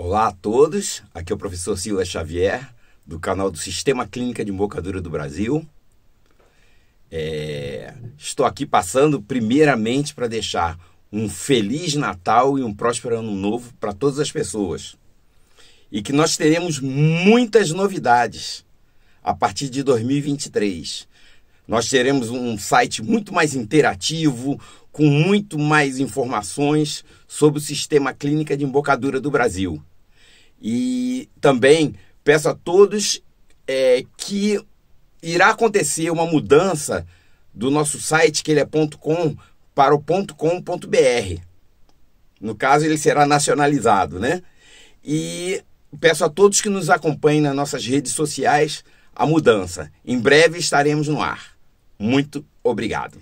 Olá a todos, aqui é o professor Silas Xavier, do canal do Sistema Clínica de Embocadura do Brasil. É... estou aqui passando primeiramente para deixar um feliz Natal e um próspero ano novo para todas as pessoas. E que nós teremos muitas novidades a partir de 2023. Nós teremos um site muito mais interativo, com muito mais informações sobre o sistema clínica de embocadura do Brasil. E também peço a todos é, que irá acontecer uma mudança do nosso site, que ele é .com, para o .com.br. No caso, ele será nacionalizado, né? E peço a todos que nos acompanhem nas nossas redes sociais a mudança. Em breve estaremos no ar. Muito obrigado.